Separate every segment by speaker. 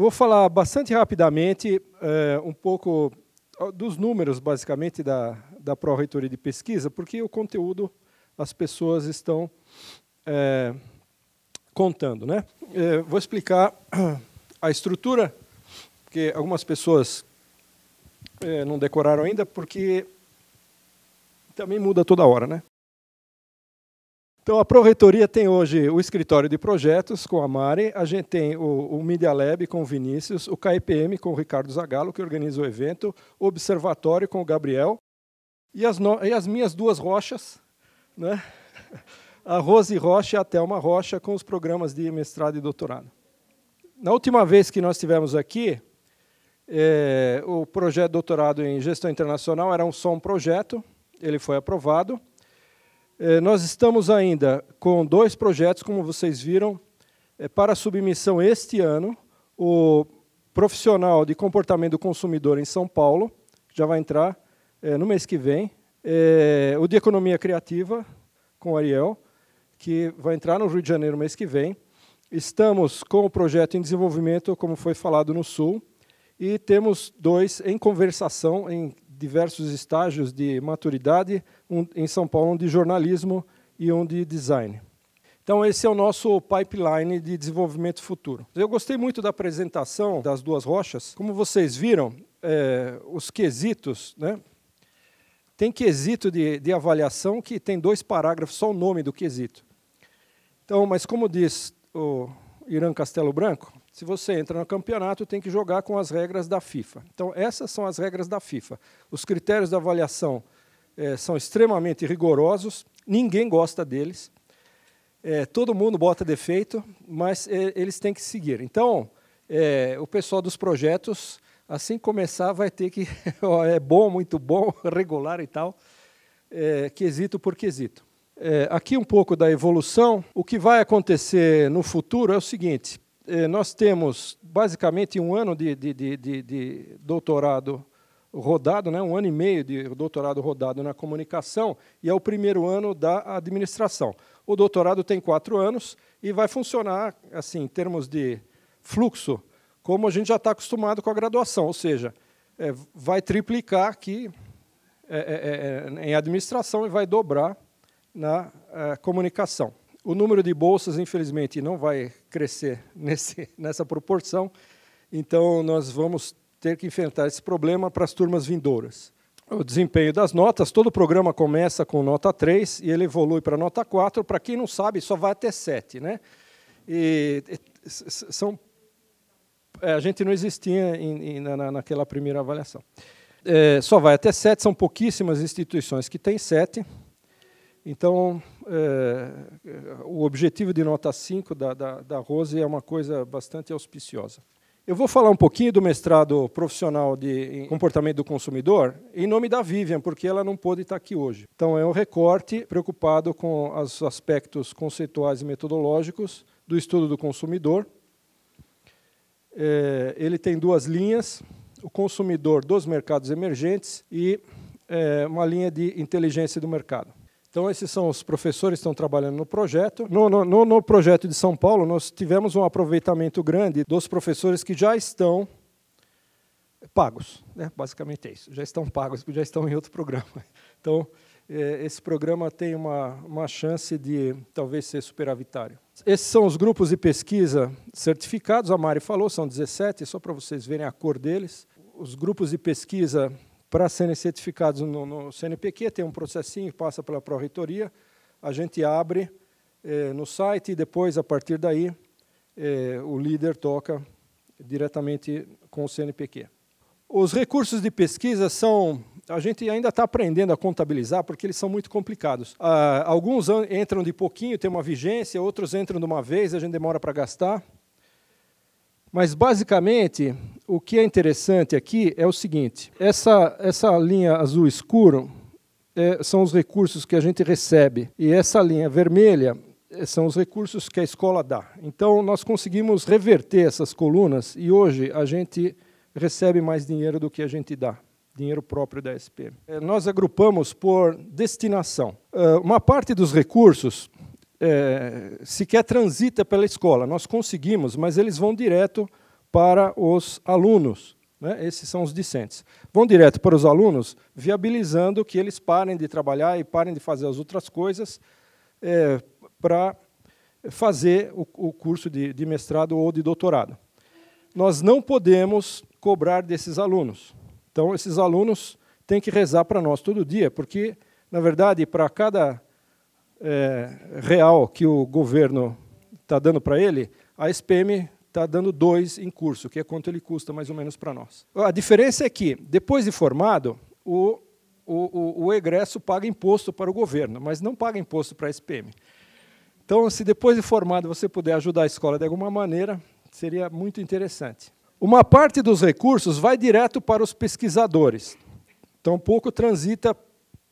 Speaker 1: Eu vou falar bastante rapidamente é, um pouco dos números, basicamente, da, da Pró-Reitoria de Pesquisa, porque o conteúdo as pessoas estão é, contando. Né? É, vou explicar a estrutura, porque algumas pessoas não decoraram ainda, porque também muda toda hora. Né? Então, a Prorreitoria tem hoje o escritório de projetos com a Mari, a gente tem o, o Media Lab com o Vinícius, o KIPM com o Ricardo Zagallo, que organiza o evento, o Observatório com o Gabriel, e as, no, e as minhas duas rochas, né? a Rose Rocha e a Thelma Rocha, com os programas de mestrado e doutorado. Na última vez que nós tivemos aqui, é, o projeto de doutorado em gestão internacional era um só um projeto, ele foi aprovado, eh, nós estamos ainda com dois projetos, como vocês viram, eh, para submissão este ano. O profissional de comportamento do consumidor em São Paulo, já vai entrar eh, no mês que vem. o de economia criativa, com o Ariel, que vai entrar no Rio de Janeiro mês que vem. Estamos com o projeto em desenvolvimento, como foi falado no Sul, e temos dois em conversação, em diversos estágios de maturidade, um em São Paulo, um de jornalismo e um de design. Então, esse é o nosso pipeline de desenvolvimento futuro. Eu gostei muito da apresentação das duas rochas. Como vocês viram, é, os quesitos, né? tem quesito de, de avaliação que tem dois parágrafos, só o nome do quesito. Então, mas como diz o Irã Castelo Branco, se você entra no campeonato, tem que jogar com as regras da FIFA. Então, essas são as regras da FIFA. Os critérios da avaliação é, são extremamente rigorosos, ninguém gosta deles. É, todo mundo bota defeito, mas é, eles têm que seguir. Então, o pessoal dos projetos, assim começar, vai ter que. é bom, muito bom, regular e tal, quesito por quesito. É, aqui um pouco da evolução. O que vai acontecer no futuro é o seguinte: é, nós temos basicamente um ano de, de, de, de, doutorado rodado, né, um ano e meio de doutorado rodado na comunicação, e é o primeiro ano da administração. O doutorado tem quatro anos e vai funcionar, assim, em termos de fluxo, como a gente já está acostumado com a graduação, ou seja, é, vai triplicar aqui é, é, é, em administração e vai dobrar na eh, comunicação. O número de bolsas, infelizmente, não vai crescer nesse, nessa proporção, então nós vamos ter que enfrentar esse problema para as turmas vindouras. O desempenho das notas, todo o programa começa com nota 3 e ele evolui para nota 4, para quem não sabe, só vai até 7. Né? E, e são, eh, a gente não existia em, em, na, naquela primeira avaliação. É, só vai até 7, são pouquíssimas instituições que têm 7, então, é, é, o objetivo de nota 5 da, da, da Rose é uma coisa bastante auspiciosa. Eu vou falar um pouquinho do mestrado profissional de comportamento do consumidor em nome da Vivian, porque ela não pôde estar aqui hoje. Então, é um recorte preocupado com os aspectos conceituais e metodológicos do estudo do consumidor. É, ele tem duas linhas: o consumidor dos mercados emergentes e é, uma linha de inteligência do mercado. Então, esses são os professores que estão trabalhando no projeto. No, no, no, projeto de São Paulo, nós tivemos um aproveitamento grande dos professores que já estão pagos. Né? Basicamente é isso. Já estão pagos, já estão em outro programa. Então, é, esse programa tem uma, uma chance de talvez ser superavitário. Esses são os grupos de pesquisa certificados, a Mari falou, são 17, só para vocês verem a cor deles. Os grupos de pesquisa para serem certificados no, no CNPq, tem um processinho, passa pela Pró-Reitoria, a gente abre é, no site e depois, a partir daí, é, o líder toca diretamente com o CNPq. Os recursos de pesquisa são a gente ainda está aprendendo a contabilizar porque eles são muito complicados. Ah, alguns entram de pouquinho, tem uma vigência, outros entram de uma vez, a gente demora para gastar. Mas, basicamente, o que é interessante aqui é o seguinte: essa, essa linha azul escuro é, são os recursos que a gente recebe, e essa linha vermelha é, são os recursos que a escola dá. Então, nós conseguimos reverter essas colunas e hoje a gente recebe mais dinheiro do que a gente dá, dinheiro próprio da SP. É, nós agrupamos por destinação. É, uma parte dos recursos é, sequer transita pela escola, nós conseguimos, mas eles vão direto para os alunos. Né? Esses são os discentes. Vão direto para os alunos, viabilizando que eles parem de trabalhar e parem de fazer as outras coisas é, para fazer o, o curso de, de mestrado ou de doutorado. Nós não podemos cobrar desses alunos. Então, esses alunos têm que rezar para nós todo dia, porque, na verdade, para cada é, real que o governo está dando para ele, a SPM está dando dois em curso, que é quanto ele custa mais ou menos para nós. A diferença é que, depois de formado, o, o, o, egresso paga imposto para o governo, mas não paga imposto para a SPM. Então, se depois de formado você puder ajudar a escola de alguma maneira, seria muito interessante. Uma parte dos recursos vai direto para os pesquisadores, tampouco então, transita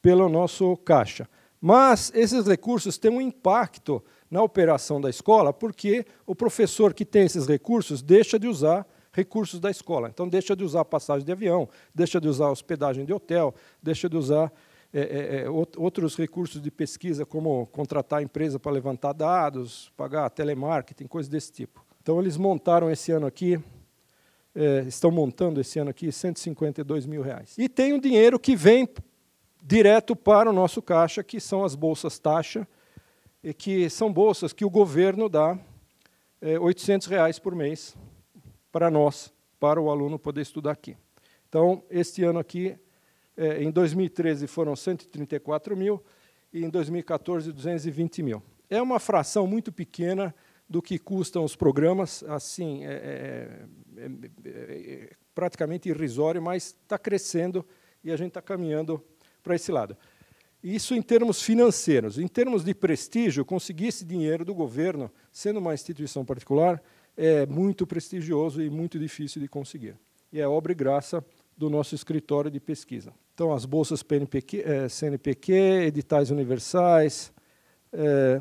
Speaker 1: pelo nosso caixa. Mas esses recursos têm um impacto na operação da escola, porque o professor que tem esses recursos deixa de usar recursos da escola. Então, deixa de usar passagem de avião, deixa de usar hospedagem de hotel, deixa de usar é, é, outros recursos de pesquisa, como contratar a empresa para levantar dados, pagar telemarketing, coisas desse tipo. Então, eles montaram esse ano aqui, é, estão montando esse ano aqui, 152 mil reais. E tem o um dinheiro que vem direto para o nosso caixa, que são as bolsas taxa, e que são bolsas que o governo dá é, R$ 800 reais por mês para nós, para o aluno poder estudar aqui. Então, este ano aqui, é, em 2013 foram 134 mil e em 2014 220 mil. É uma fração muito pequena do que custam os programas, assim, é, é, é praticamente irrisório, mas está crescendo e a gente está caminhando para esse lado. Isso em termos financeiros. Em termos de prestígio, conseguir esse dinheiro do governo, sendo uma instituição particular, é muito prestigioso e muito difícil de conseguir. E é obra e graça do nosso escritório de pesquisa. Então, as bolsas PNPq, eh, CNPq, editais universais. Eh,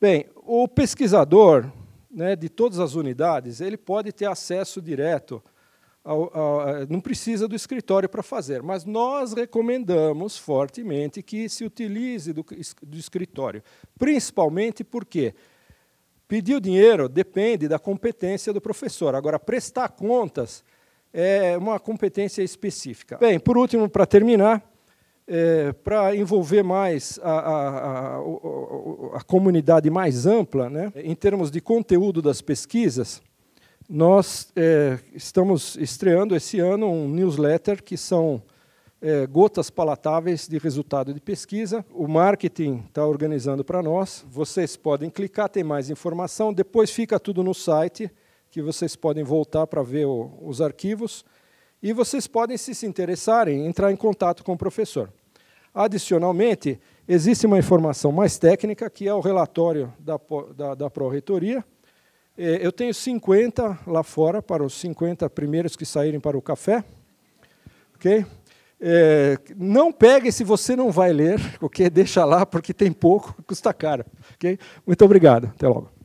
Speaker 1: bem, o pesquisador né, de todas as unidades, ele pode ter acesso direto ao, ao, não precisa do escritório para fazer, mas nós recomendamos fortemente que se utilize do, do escritório, principalmente porque pedir o dinheiro depende da competência do professor. Agora, prestar contas é uma competência específica. Bem, por último, para terminar, é, para envolver mais a, a, a, a comunidade mais ampla, né, em termos de conteúdo das pesquisas, nós é, estamos estreando esse ano um newsletter que são é, gotas palatáveis de resultado de pesquisa. O marketing está organizando para nós. Vocês podem clicar, tem mais informação. Depois fica tudo no site, que vocês podem voltar para ver o, os arquivos. E vocês podem, se se interessarem, entrar em contato com o professor. Adicionalmente, existe uma informação mais técnica, que é o relatório da, da, da Pró-Reitoria, é, eu tenho 50 lá fora, para os 50 primeiros que saírem para o café. Ok? É, não pegue se você não vai ler, ok? Deixa lá, porque tem pouco, custa caro. Okay? Muito obrigado. Até logo.